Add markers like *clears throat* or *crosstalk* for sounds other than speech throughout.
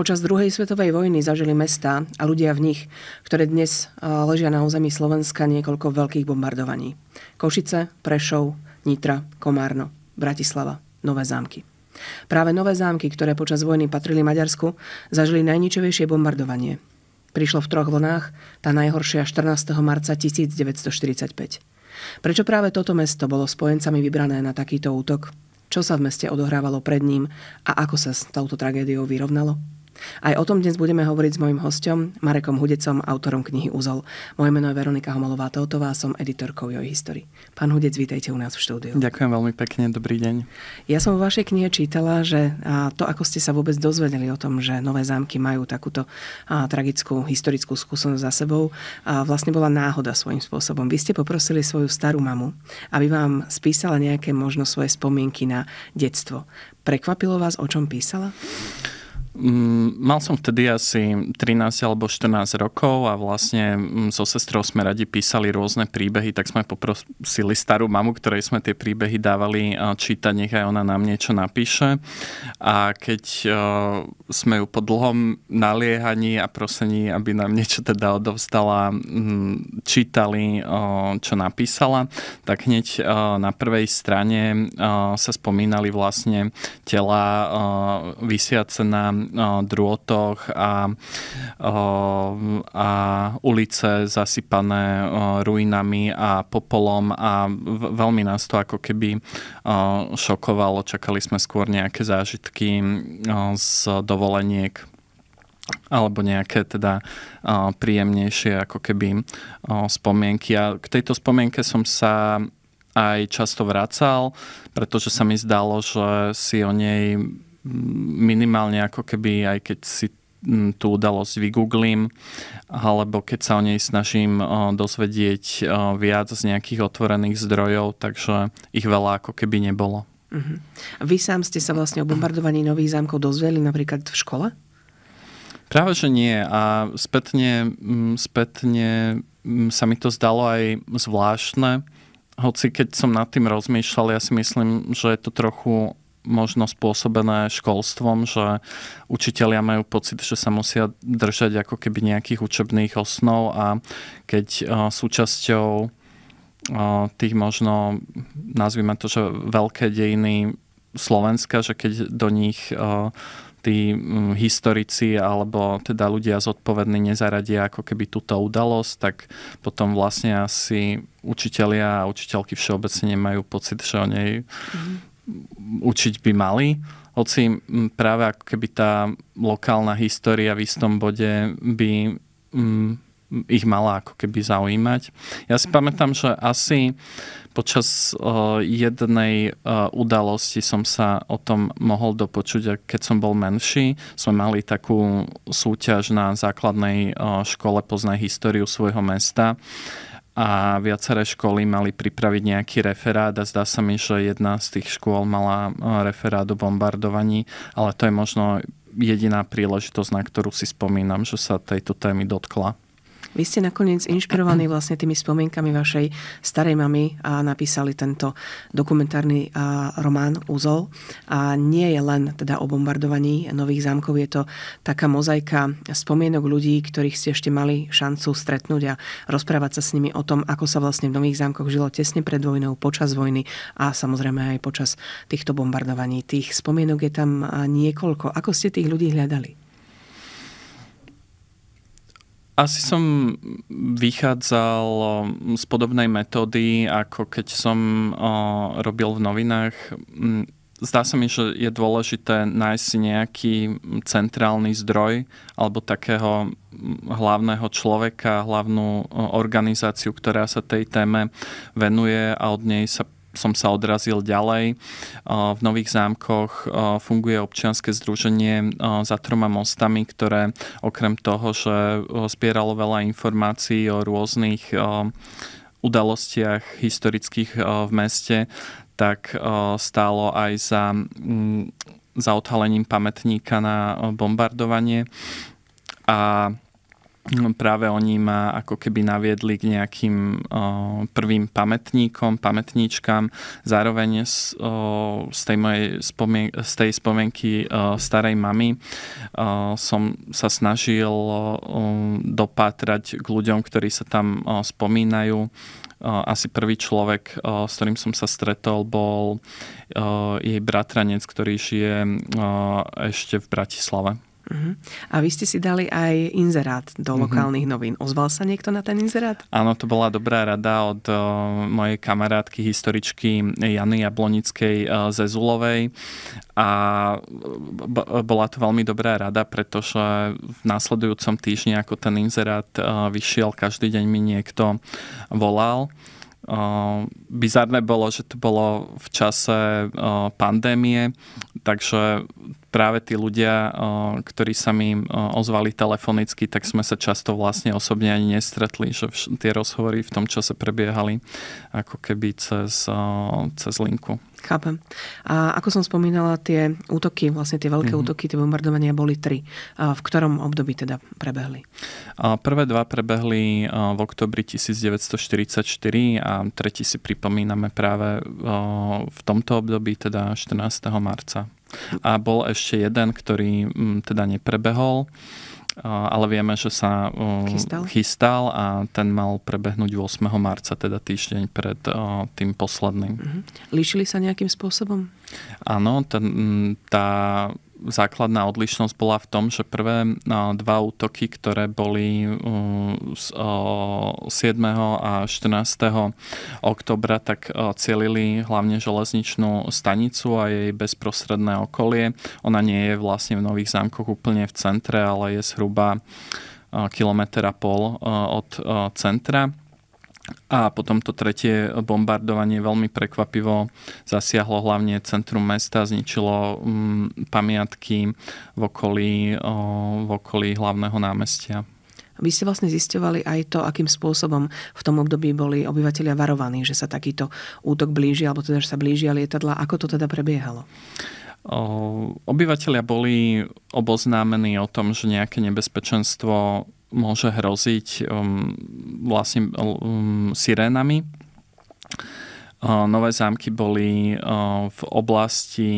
Počas druhej svetovej vojny zažili mesta a ľudia v nich, ktoré dnes e, ležia na území Slovenska niekoľko veľkých bombardovaní. Košice, Prešov, Nitra, Komárno, Bratislava, Nové zámky. Práve Nové zámky, ktoré počas vojny patrili Maďarsku, zažili najničovejšie bombardovanie. Prišlo v troch vlnách, tá najhoršia 14. marca 1945. Prečo práve toto mesto bolo spojencami vybrané na takýto útok? Čo sa v meste odohrávalo pred ním a ako sa s touto tragédiou vyrovnalo? Aj o tom dnes budeme hovoriť s mojim hostom, Marekom Hudecom, autorom knihy Uzol. Moje meno je Veronika Homalová-Totová, som editorkou jeho histórii. Pán Hudec, vítajte u nás v štúdiu. Ďakujem veľmi pekne, dobrý deň. Ja som vo vašej knihe čítala, že to, ako ste sa vôbec dozvedeli o tom, že nové zámky majú takúto tragickú historickú skúsenosť za sebou, vlastne bola náhoda svojím spôsobom. Vy ste poprosili svoju starú mamu, aby vám spísala nejaké možno svoje spomienky na detstvo. Prekvapilo vás, o čom písala? Mm, mal som vtedy asi 13 alebo 14 rokov a vlastne mm, so sestrou sme radi písali rôzne príbehy, tak sme poprosili starú mamu, ktorej sme tie príbehy dávali čítať, nech aj ona nám niečo napíše. A keď e, sme ju po dlhom naliehaní a prosení, aby nám niečo teda odovzdala, mm, čítali, e, čo napísala, tak hneď e, na prvej strane sa spomínali vlastne tela vysiace na drôtoch a, a ulice zasypané ruinami a popolom a veľmi nás to ako keby šokovalo. Čakali sme skôr nejaké zážitky z dovoleniek alebo nejaké teda príjemnejšie ako keby spomienky. A k tejto spomienke som sa aj často vracal, pretože sa mi zdalo, že si o nej minimálne ako keby, aj keď si tú udalosť vygooglím, alebo keď sa o nej snažím dosvedieť viac z nejakých otvorených zdrojov, takže ich veľa ako keby nebolo. Uh-huh. A vy sám ste sa vlastne o bombardovaní nových zámkov dozvedeli napríklad v škole? Práve, že nie. A spätne, spätne sa mi to zdalo aj zvláštne, hoci keď som nad tým rozmýšľal, ja si myslím, že je to trochu možno spôsobené školstvom, že učitelia majú pocit, že sa musia držať ako keby nejakých učebných osnov a keď e, súčasťou e, tých možno, nazvime to, že veľké dejiny Slovenska, že keď do nich e, tí historici alebo teda ľudia zodpovední nezaradia ako keby túto udalosť, tak potom vlastne asi učitelia a učiteľky všeobecne nemajú pocit, že o nej mm učiť by mali, hoci práve ako keby tá lokálna história v istom bode by mm, ich mala ako keby zaujímať. Ja si pamätám, že asi počas uh, jednej uh, udalosti som sa o tom mohol dopočuť, keď som bol menší, sme mali takú súťaž na základnej uh, škole poznaj históriu svojho mesta a viaceré školy mali pripraviť nejaký referát a zdá sa mi, že jedna z tých škôl mala e, referát o bombardovaní, ale to je možno jediná príležitosť, na ktorú si spomínam, že sa tejto témy dotkla. Vy ste nakoniec inšpirovaní *clears throat* vlastne tými spomienkami vašej starej mamy a napísali tento dokumentárny román Úzol. A nie je len teda o bombardovaní nových zámkov, je to taká mozaika spomienok ľudí, ktorých ste ešte mali šancu stretnúť a rozprávať sa s nimi o tom, ako sa vlastne v nových zámkoch žilo tesne pred vojnou, počas vojny a samozrejme aj počas týchto bombardovaní. Tých spomienok je tam niekoľko. Ako ste tých ľudí hľadali? Asi som vychádzal mm, z podobnej metódy, ako keď som robil v novinách. Mm, zdá sa mi, že je dôležité nájsť nejaký mm, centrálny zdroj alebo takého hlavného človeka, hlavnú organizáciu, ktorá sa tej téme venuje a od nej sa som sa odrazil ďalej. Uh, v Nových zámkoch uh, funguje občianske združenie uh, za troma mostami, ktoré okrem toho, že zbieralo veľa informácií o rôznych udalostiach historických v meste, tak stálo aj za, mm, za odhalením pamätníka na bombardovanie. A práve oni ma ako keby naviedli k nejakým prvým pamätníkom, pamätníčkam. Zároveň z, tej mojej spomien- z tej spomienky starej mamy som sa snažil dopátrať k ľuďom, ktorí sa tam spomínajú. Asi prvý človek, s ktorým som sa stretol, bol jej bratranec, ktorý žije ešte v Bratislave. Uh-huh. A vy ste si dali aj inzerát do mhm. lokálnych uh-huh. novín. Ozval sa niekto na ten inzerát? Áno, to bola dobrá rada od uh, mojej kamarátky, historičky Jany Jablonickej uh, Zulovej. A b- bola to veľmi dobrá rada, pretože v následujúcom týždni, ako ten inzerát uh, vyšiel, každý deň mi niekto volal. Uh, bizarné bolo, že to bolo v čase uh, pandémie, takže práve tí ľudia, uh, ktorí sa mi ozvali telefonicky, tak sme sa často vlastne osobne ani nestretli, že tie rozhovory v tom čase prebiehali ako keby cez, cez linku. Chápem. A ako som spomínala, tie útoky, vlastne tie veľké mm-hmm. útoky, tie bombardovania boli tri. A v ktorom období teda prebehli? A prvé dva prebehli v oktobri 1944 a tretí si pripomíname práve v tomto období, teda 14. marca. A bol ešte jeden, ktorý teda neprebehol ale vieme, že sa chystal. chystal a ten mal prebehnúť 8. marca, teda týždeň pred tým posledným. Mhm. Líšili sa nejakým spôsobom? Áno, ten, tá základná odlišnosť bola v tom, že prvé dva útoky, ktoré boli z 7. a 14. oktobra, tak cielili hlavne železničnú stanicu a jej bezprostredné okolie. Ona nie je vlastne v Nových zámkoch úplne v centre, ale je zhruba kilometra pol od centra. A potom to tretie bombardovanie veľmi prekvapivo zasiahlo hlavne centrum mesta, zničilo mm, pamiatky v okolí, v okolí hlavného námestia. Vy ste vlastne zisťovali aj to, akým spôsobom v tom období boli obyvateľia varovaní, že sa takýto útok blíži, alebo teda, že sa blížia lietadla. Ako to teda prebiehalo? Obyvateľia boli oboznámení o tom, že nejaké nebezpečenstvo môže hroziť um, vlastne um, sirénami. Uh, nové zámky boli uh, v oblasti,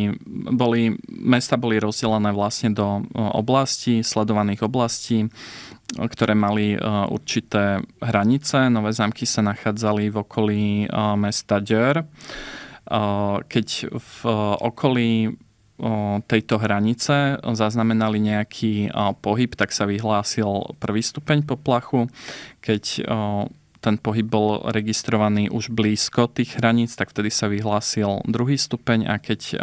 boli, mesta boli rozdelené vlastne do uh, oblastí, sledovaných oblastí, uh, ktoré mali uh, určité hranice. Nové zámky sa nachádzali v okolí uh, mesta Dior. Keď v okolí tejto hranice zaznamenali nejaký pohyb, tak sa vyhlásil prvý stupeň poplachu. Keď ten pohyb bol registrovaný už blízko tých hraníc, tak vtedy sa vyhlásil druhý stupeň a keď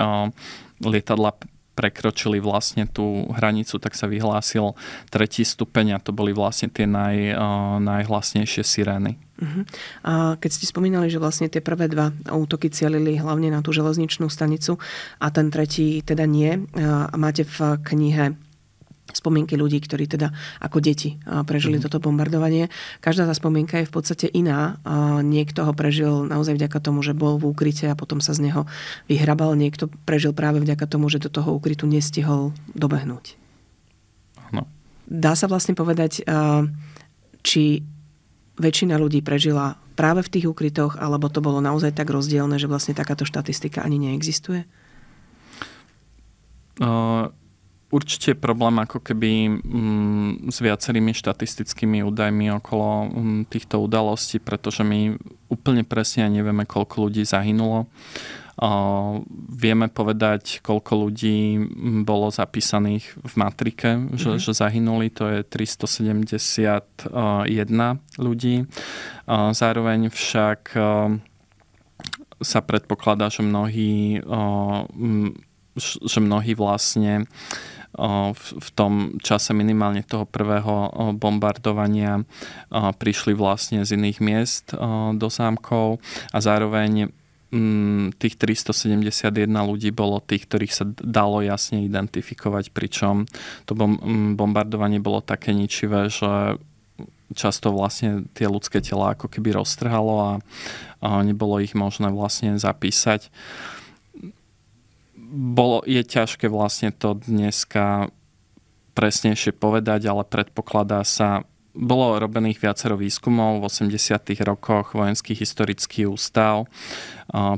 lietadla prekročili vlastne tú hranicu, tak sa vyhlásil tretí stupeň a to boli vlastne tie naj, eh, najhlasnejšie sirény. Mhm. A keď ste spomínali, že vlastne tie prvé dva útoky cielili hlavne na tú železničnú stanicu a ten tretí teda nie, eh, máte v knihe spomienky ľudí, ktorí teda ako deti prežili mm. toto bombardovanie. Každá tá spomienka je v podstate iná. Niekto ho prežil naozaj vďaka tomu, že bol v úkryte a potom sa z neho vyhrabal. Niekto prežil práve vďaka tomu, že do toho úkrytu nestihol dobehnúť. No. Dá sa vlastne povedať, či väčšina ľudí prežila práve v tých úkrytoch, alebo to bolo naozaj tak rozdielne, že vlastne takáto štatistika ani neexistuje? Uh určite problém ako keby m, mm, s viacerými štatistickými údajmi okolo m, mm, týchto udalostí, pretože my úplne presne nevieme, koľko ľudí zahynulo. O, vieme povedať, koľko ľudí mm, bolo zapísaných v matrike, mm-hmm. že, mhm. že zahynuli, to je 371 eh, ľudí. O, zároveň však o, eh, sa predpokladá, že mnohí, eh, že mnohí vlastne v, tom čase minimálne toho prvého bombardovania prišli vlastne z iných miest do zámkov a zároveň mm, tých 371 ľudí bolo tých, ktorých sa dalo jasne identifikovať, pričom to mm, bombardovanie bolo také ničivé, že často vlastne tie ľudské tela ako keby roztrhalo a nebolo ich možné vlastne zapísať bolo, je ťažké vlastne to dneska presnejšie povedať, ale predpokladá sa, bolo robených viacero výskumov v 80. rokoch, vojenský historický ústav.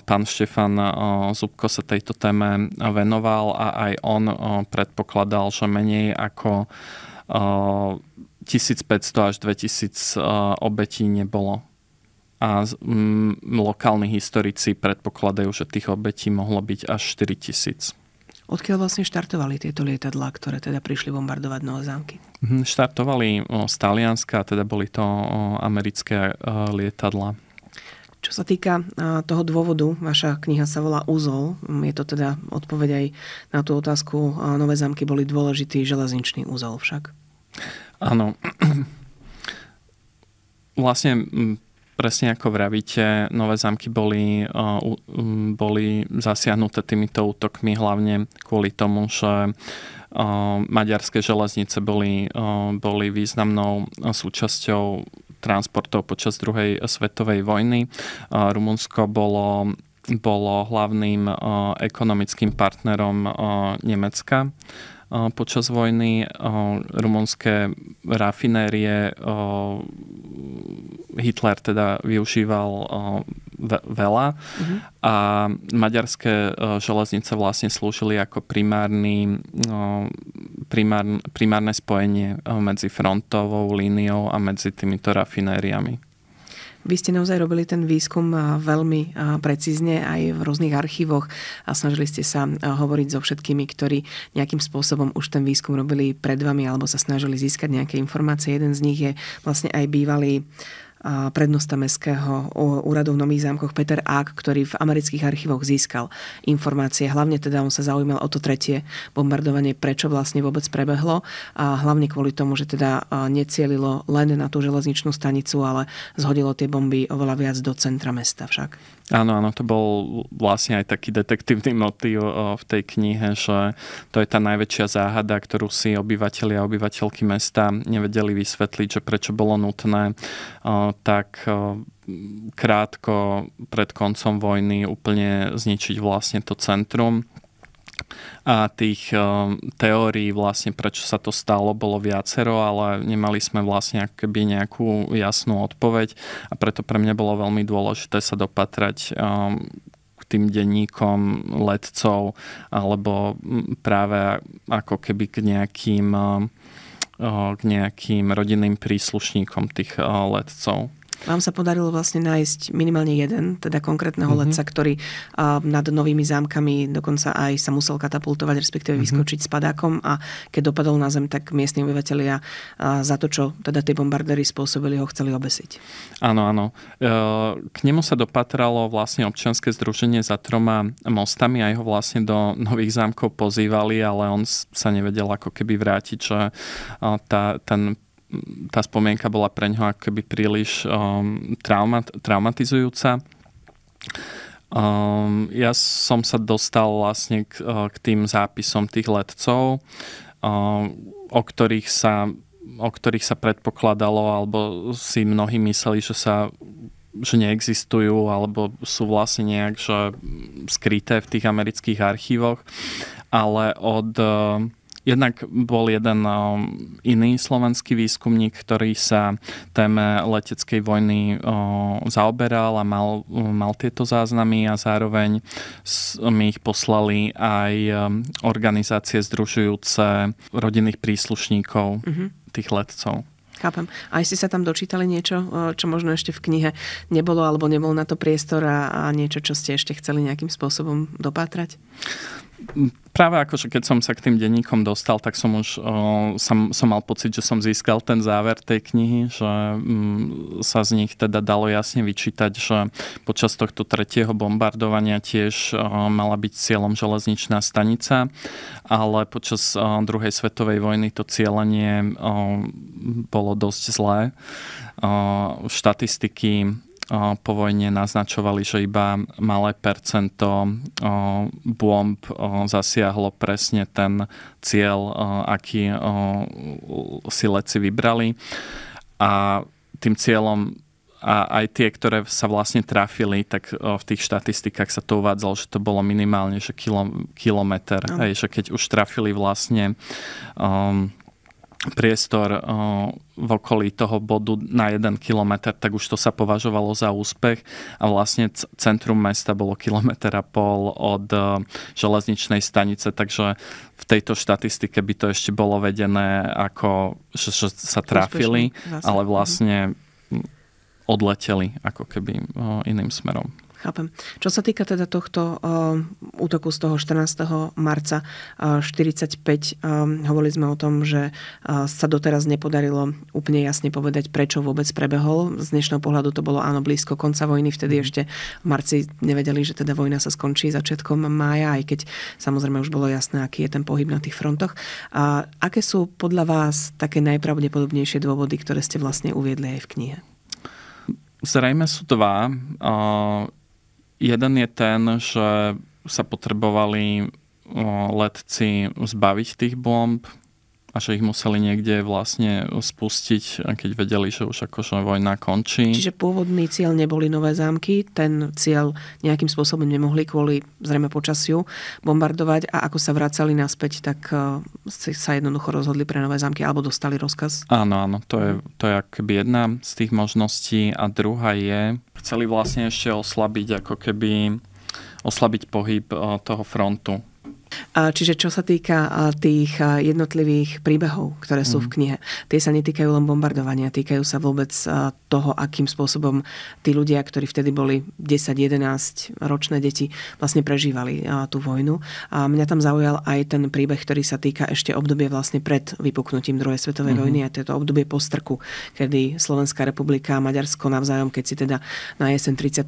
Pán Štefan Zubko sa tejto téme venoval a aj on predpokladal, že menej ako 1500 až 2000 obetí nebolo a mm, lokálni historici predpokladajú, že tých obetí mohlo byť až 4 tisíc. Odkiaľ vlastne štartovali tieto lietadlá, ktoré teda prišli bombardovať Novozámky? Mhm, štartovali z Talianska, teda boli to americké e, lietadla. Čo sa týka e, toho dôvodu, vaša kniha sa volá Úzol. Je to teda odpoveď aj na tú otázku. E, Nové zámky boli dôležitý železničný úzol však. Áno. *clears throat* Vlastne presne ako vravíte, Nové zámky boli, boli zasiahnuté týmito útokmi hlavne kvôli tomu, že maďarské železnice boli, boli významnou súčasťou transportov počas druhej svetovej vojny. Rumunsko bolo bolo hlavným ekonomickým partnerom Nemecka Počas vojny rumunské rafinérie Hitler teda využíval veľa mhm. a maďarské železnice vlastne slúžili ako primárny, primár primárne spojenie medzi frontovou líniou a medzi týmito rafinériami. Vy ste naozaj robili ten výskum veľmi precízne aj v rôznych archívoch a snažili ste sa hovoriť so všetkými, ktorí nejakým spôsobom už ten výskum robili pred vami alebo sa snažili získať nejaké informácie. Jeden z nich je vlastne aj bývalý prednosta Mestského úradu v Nových zámkoch Peter Ák, ktorý v amerických archívoch získal informácie. Hlavne teda on sa zaujímal o to tretie bombardovanie, prečo vlastne vôbec prebehlo a hlavne kvôli tomu, že teda necielilo len na tú železničnú stanicu, ale zhodilo tie bomby oveľa viac do centra mesta však. Áno, áno, to bol vlastne aj taký detektívny motív v tej knihe, že to je tá najväčšia záhada, ktorú si obyvateľi a obyvateľky mesta nevedeli vysvetliť, že prečo bolo nutné tak eh, krátko pred koncom vojny úplne zničiť vlastne to centrum a tých eh, teórií vlastne, prečo sa to stalo, bolo viacero, ale nemali sme vlastne akoby nejakú jasnú odpoveď a preto pre mňa bolo veľmi dôležité sa dopatrať eh, k tým denníkom letcov alebo práve ako keby k nejakým k nejakým rodinným príslušníkom tých eh, letcov. Vám sa podarilo vlastne nájsť minimálne jeden, teda konkrétneho mm-hmm. letca, ktorý a, nad novými zámkami dokonca aj sa musel katapultovať, respektíve mm-hmm. vyskočiť s padákom a keď dopadol na zem, tak miestni obyvateľia a, za to, čo teda tie bombardery spôsobili, ho chceli obesiť. Áno, áno. E, k nemu sa dopatralo vlastne občianske združenie za troma mostami a jeho vlastne do nových zámkov pozývali, ale on sa nevedel ako keby vrátiť, že tá, ten tá spomienka bola pre ňoho akoby príliš um, traumat, traumatizujúca. Um, ja som sa dostal vlastne k, uh, k tým zápisom tých letcov, um, o ktorých sa o ktorých sa predpokladalo, alebo si mnohí mysleli, že sa že neexistujú alebo sú vlastne nejak že skryté v tých amerických archívoch, ale od um, Jednak bol jeden um, iný slovenský výskumník, ktorý sa téme leteckej vojny zaoberal a mal, mal tieto záznamy a zároveň mi ich poslali aj um, organizácie združujúce rodinných príslušníkov mm-hmm. tých letcov. Chápem. A ste sa tam dočítali niečo, e, čo možno ešte v knihe nebolo, alebo nebol na to priestor a, a niečo, čo ste ešte chceli nejakým spôsobom dopátrať? práve akože keď som sa k tým denníkom dostal, tak som už o, som, som mal pocit, že som získal ten záver tej knihy, že m, mm, sa z nich teda dalo jasne vyčítať, že počas tohto tretieho bombardovania tiež o, mala byť cieľom železničná stanica, ale počas o, druhej svetovej vojny to cieľanie o, bolo bolo dosť zlé. Štatistiky po vojne naznačovali, že iba malé percento bomb zasiahlo presne ten cieľ, aký si leci vybrali. A tým cieľom a aj tie, ktoré sa vlastne trafili, tak v tých štatistikách sa to uvádzalo, že to bolo minimálne že kilometr. No. Aj, že keď už trafili vlastne um, priestor eh, v okolí toho bodu na 1 kilometr, tak už to sa považovalo za úspech a vlastne centrum mesta bolo kilometr a pol od eh, železničnej stanice, takže v tejto štatistike by to ešte bolo vedené ako, že, že sa trafili, ale vlastne mhm. odleteli ako keby eh, iným smerom. Chápem. Čo sa týka teda tohto uh, útoku z toho 14. marca uh, 45, um, hovorili sme o tom, že uh, sa doteraz nepodarilo úplne jasne povedať, prečo vôbec prebehol. Z dnešného pohľadu to bolo áno blízko konca vojny, vtedy mhm. ešte v marci nevedeli, že teda vojna sa skončí začiatkom mája, aj keď samozrejme už bolo jasné, aký je ten pohyb na tých frontoch. A aké sú podľa vás také najpravdepodobnejšie dôvody, ktoré ste vlastne uviedli aj v knihe? Zrejme sú dva. Eh, Jeden je ten, že sa potrebovali letci zbaviť tých bomb, a že ich museli niekde vlastne spustiť, keď vedeli, že už akože vojna končí. Čiže pôvodný cieľ neboli nové zámky, ten cieľ nejakým spôsobom nemohli kvôli zrejme počasiu bombardovať a ako sa vracali naspäť, tak eh, sa jednoducho rozhodli pre nové zámky alebo dostali rozkaz? Áno, áno, to je, to je akoby jedna z tých možností a druhá je, chceli vlastne ešte oslabiť ako keby oslabiť pohyb eh, toho frontu Čiže čo sa týka tých jednotlivých príbehov, ktoré sú v mhm. knihe, tie sa netýkajú len bombardovania, týkajú sa vôbec toho, akým spôsobom tí ľudia, ktorí vtedy boli 10-11 ročné deti, vlastne prežívali tú vojnu. A mňa tam zaujal aj ten príbeh, ktorý sa týka ešte obdobie vlastne pred vypuknutím druhej svetovej mhm. vojny a to obdobie postrku, kedy Slovenská republika a Maďarsko navzájom, keď si teda na jeseň 38.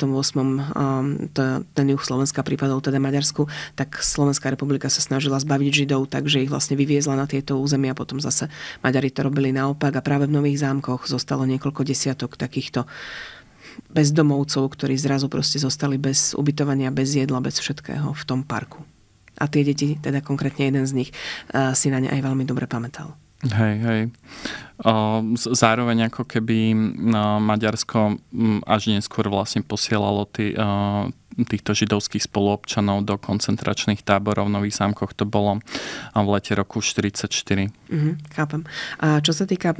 ten juh Slovenska prípadol teda Maďarsku, tak Slovenská republika republika sa snažila zbaviť Židov, takže ich vlastne vyviezla na tieto územia. Potom zase Maďari to robili naopak a práve v Nových zámkoch zostalo niekoľko desiatok takýchto bezdomovcov, ktorí zrazu proste zostali bez ubytovania, bez jedla, bez všetkého v tom parku. A tie deti, teda konkrétne jeden z nich, eh, si na ne aj veľmi dobre pamätal. Hej, hej. Zároveň ako keby eh, Maďarsko mm, až neskôr vlastne posielalo eh, týchto židovských spoluobčanov do koncentračných táborov v Nových zámkoch. To bolo v lete roku 1944. Mm-hmm, chápem. A čo sa týka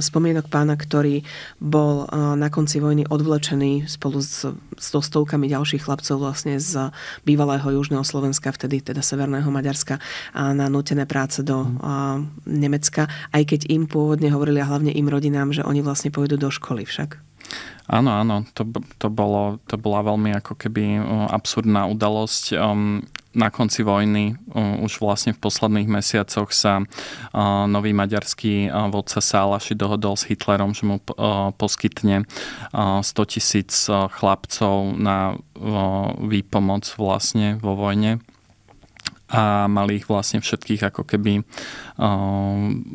spomienok pána, ktorý bol na konci vojny odvlečený spolu s, s stovkami ďalších chlapcov vlastne z bývalého južného Slovenska, vtedy teda severného Maďarska, na nutené práce do uh, Nemecka, aj keď im pôvodne hovorili a hlavne im rodinám, že oni vlastne pôjdu do školy však. Áno, áno, to, to, bolo, to bola veľmi ako keby uh, absurdná udalosť. Um, na konci vojny, uh, už vlastne v posledných mesiacoch sa uh, nový maďarský vodca Sálaši dohodol s Hitlerom, že mu poskytne 100 tisíc chlapcov na výpomoc vlastne vo vojne a mali ich vlastne všetkých ako keby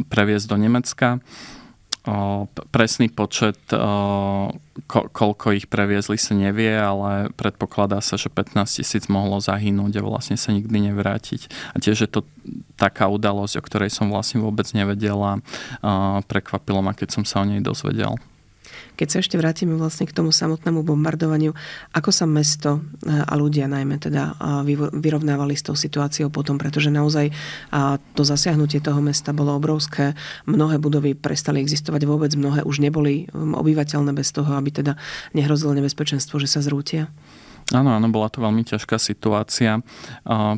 previesť do Nemecka. Presný počet, koľko ich previezli, sa nevie, ale predpokladá sa, že 15 tisíc mohlo zahynúť a vlastne sa nikdy nevrátiť. A tiež je to taká udalosť, o ktorej som vlastne vôbec nevedela. Prekvapilo ma, keď som sa o nej dozvedel. Keď sa ešte vrátime vlastne k tomu samotnému bombardovaniu, ako sa mesto e, a ľudia najmä teda e, vyrovnávali s tou situáciou potom, pretože naozaj e, to zasiahnutie toho mesta bolo obrovské, mnohé budovy prestali existovať vôbec, mnohé už neboli obyvateľné bez toho, aby teda nehrozilo nebezpečenstvo, že sa zrútia. Áno, áno, bola to veľmi ťažká situácia.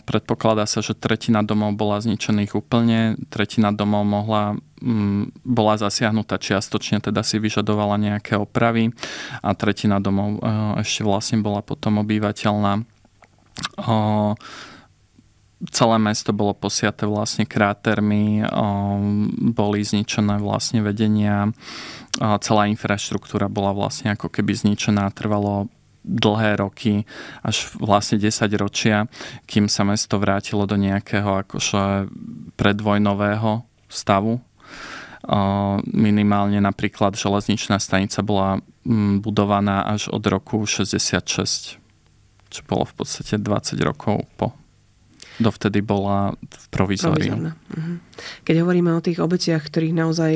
Predpokladá sa, že tretina domov bola zničených úplne, tretina domov mohla Mm, bola zasiahnutá čiastočne, teda si vyžadovala nejaké opravy a tretina domov e, ešte vlastne bola potom obývateľná. E, celé mesto bolo posiate vlastne krátermi, e, boli zničené vlastne vedenia, celá infraštruktúra bola vlastne ako keby zničená, trvalo dlhé roky, až vlastne 10 ročia, kým sa mesto vrátilo do nejakého akože predvojnového stavu, Minimálne napríklad železničná stanica bola mm, budovaná až od roku 66, čo bolo v podstate 20 rokov po dovtedy bola v provizóriu. Mhm. Keď hovoríme o tých obetiach, ktorých naozaj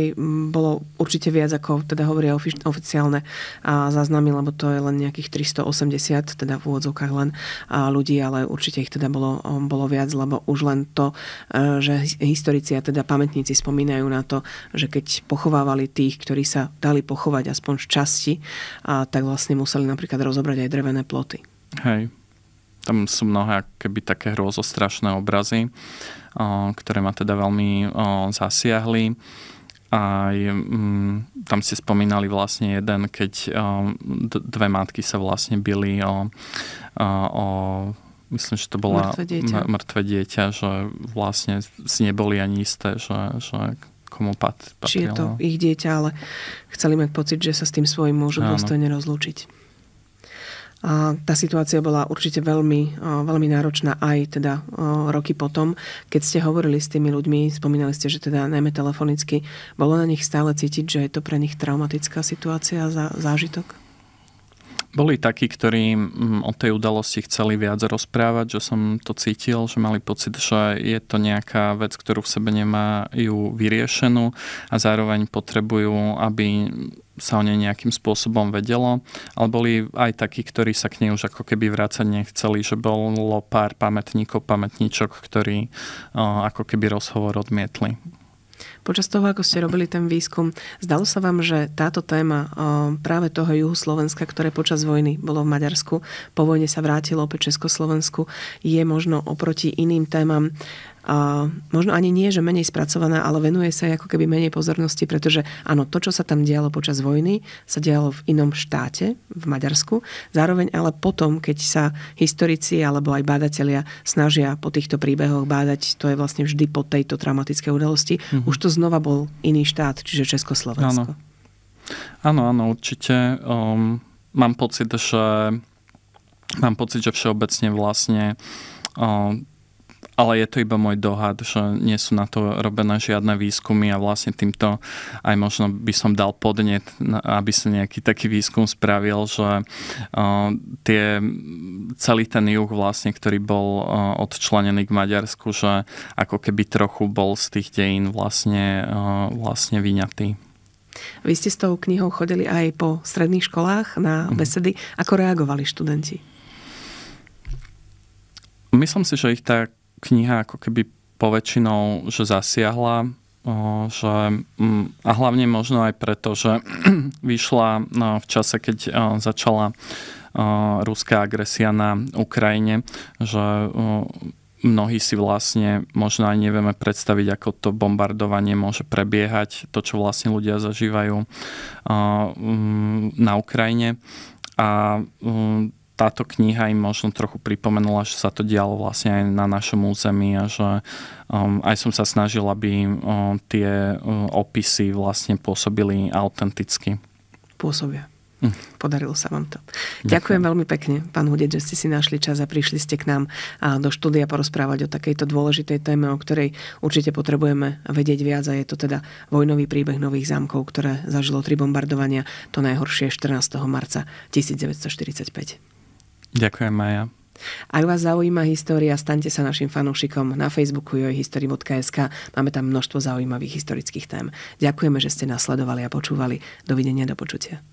bolo určite viac, ako teda hovoria oficiálne a záznamy, lebo to je len nejakých 380, teda v úvodzovkách len a ľudí, ale určite ich teda bolo, bolo viac, lebo už len to, e, že historici a teda pamätníci spomínajú na to, že keď pochovávali tých, ktorí sa dali pochovať aspoň z časti, a tak vlastne museli napríklad rozobrať aj drevené ploty. Hej, tam sú mnohé keby také hrozostrašné obrazy, ktoré ma teda veľmi zasiahli. A mm, tam ste spomínali vlastne jeden, keď dve matky sa vlastne byli o, o myslím, že to bola mŕtve dieťa, mŕtve dieťa že vlastne si neboli ani isté, že, že komu pat, patrilo. Či je to ich dieťa, ale chceli mať pocit, že sa s tým svojim môžu Áno. dostojne rozlúčiť. A tá situácia bola určite veľmi, veľmi náročná aj teda roky potom. Keď ste hovorili s tými ľuďmi, spomínali ste, že teda najmä telefonicky, bolo na nich stále cítiť, že je to pre nich traumatická situácia a zážitok? Boli takí, ktorí o tej udalosti chceli viac rozprávať, že som to cítil, že mali pocit, že je to nejaká vec, ktorú v sebe nemajú vyriešenú a zároveň potrebujú, aby sa o nej nejakým spôsobom vedelo, ale boli aj takí, ktorí sa k nej už ako keby vrácať nechceli, že bolo pár pamätníkov, pamätníčok, ktorí eh, ako keby rozhovor odmietli. Počas toho, ako ste robili ten výskum, zdalo sa vám, že táto téma eh, práve toho juhu Slovenska, ktoré počas vojny bolo v Maďarsku, po vojne sa vrátilo opäť Československu, je možno oproti iným témam a možno ani nie, že menej spracovaná, ale venuje sa ako keby menej pozornosti, pretože áno, to, čo sa tam dialo počas vojny, sa dialo v inom štáte, v Maďarsku. Zároveň ale potom, keď sa historici alebo aj bádatelia snažia po týchto príbehoch bádať, to je vlastne vždy po tejto traumatické udalosti, mm-hmm. už to znova bol iný štát, čiže Československo. Áno. Áno, áno, určite. Um, mám pocit, že mám pocit, že všeobecne vlastne um, ale je to iba môj dohad, že nie sú na to robené žiadne výskumy a vlastne týmto aj možno by som dal podnet, aby sa nejaký taký výskum spravil, že uh, tie, celý ten juh vlastne, ktorý bol uh, odčlenený k Maďarsku, že ako keby trochu bol z tých dejín vlastne, uh, vlastne vyňatý. Vy ste s tou knihou chodili aj po stredných školách na mhm. besedy. Ako reagovali študenti? Myslím si, že ich tak kniha ako keby poväčšinou, že zasiahla, že, mm, a hlavne možno aj preto, že *clears throat* vyšla no, v čase, keď začala ruská agresia na Ukrajine, že mnohí si vlastne možno aj nevieme predstaviť, ako to bombardovanie môže prebiehať, to, čo vlastne ľudia zažívajú mm, na Ukrajine. A mm, táto kniha im možno trochu pripomenula, že sa to dialo vlastne aj na našom území a že um, aj som sa snažil, aby um, tie um, opisy vlastne pôsobili autenticky. Pôsobia. Hm. Podarilo sa vám to. Ďakujem, Ďakujem veľmi pekne, pán Hudec, že ste si našli čas a prišli ste k nám do štúdia porozprávať o takejto dôležitej téme, o ktorej určite potrebujeme vedieť viac a je to teda vojnový príbeh nových zámkov, ktoré zažilo tri bombardovania, to najhoršie 14. marca 1945. Ďakujem, Maja. Ak vás zaujíma história, staňte sa našim fanúšikom na Facebooku jojhistory.sk. Máme tam množstvo zaujímavých historických tém. Ďakujeme, že ste nás sledovali a počúvali. Dovidenia, do počutia.